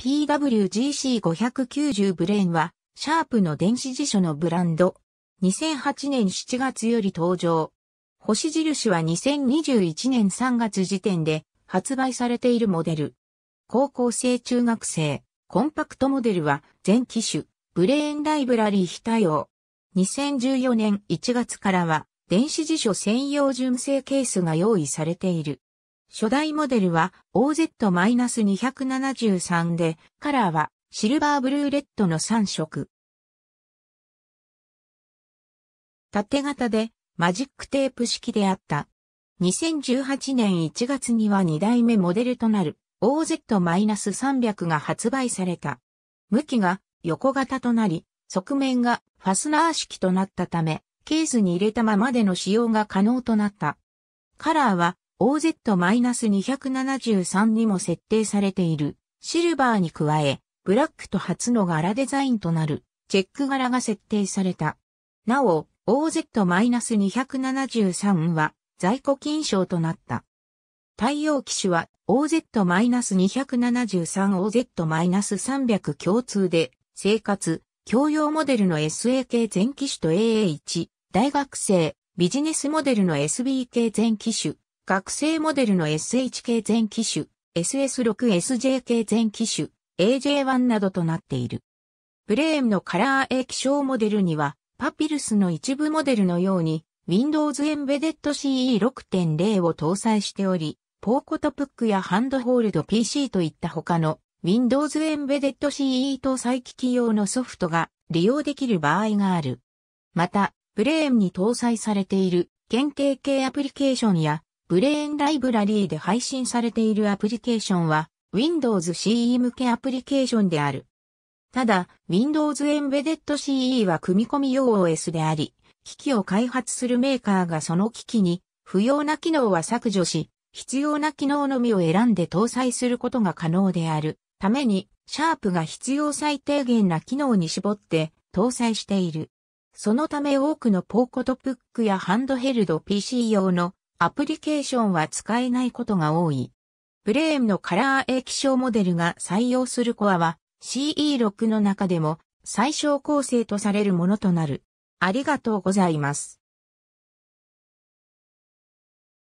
PWGC590 ブレーンは、シャープの電子辞書のブランド。2008年7月より登場。星印は2021年3月時点で発売されているモデル。高校生中学生、コンパクトモデルは全機種、ブレーンライブラリー非対応。2014年1月からは電子辞書専用純正ケースが用意されている。初代モデルは OZ-273 で、カラーはシルバーブルーレッドの3色。縦型でマジックテープ式であった。2018年1月には2代目モデルとなる OZ-300 が発売された。向きが横型となり、側面がファスナー式となったため、ケースに入れたままでの使用が可能となった。カラーは OZ-273 にも設定されているシルバーに加え、ブラックと初の柄デザインとなるチェック柄が設定された。なお、OZ-273 は在庫金賞となった。対応機種は OZ-273、OZ-300 共通で生活、教養モデルの SAK 全機種と AA1、大学生、ビジネスモデルの SBK 全機種、学生モデルの SHK 全機種、SS6SJK 全機種、AJ1 などとなっている。ブレームのカラー液晶モデルには、パピルスの一部モデルのように、Windows Embedded CE6.0 を搭載しており、ポーコトプックやハンドホールド PC といった他の Windows Embedded CE 搭載機器用のソフトが利用できる場合がある。また、ブレームに搭載されている検定系アプリケーションやブレーンライブラリーで配信されているアプリケーションは Windows CE 向けアプリケーションである。ただ、Windows Embedded CE は組み込み用 OS であり、機器を開発するメーカーがその機器に不要な機能は削除し、必要な機能のみを選んで搭載することが可能であるために、シャープが必要最低限な機能に絞って搭載している。そのため多くのポーコトプックやハンドヘルド PC 用のアプリケーションは使えないことが多い。プレーンのカラー液晶モデルが採用するコアは CE6 の中でも最小構成とされるものとなる。ありがとうございます。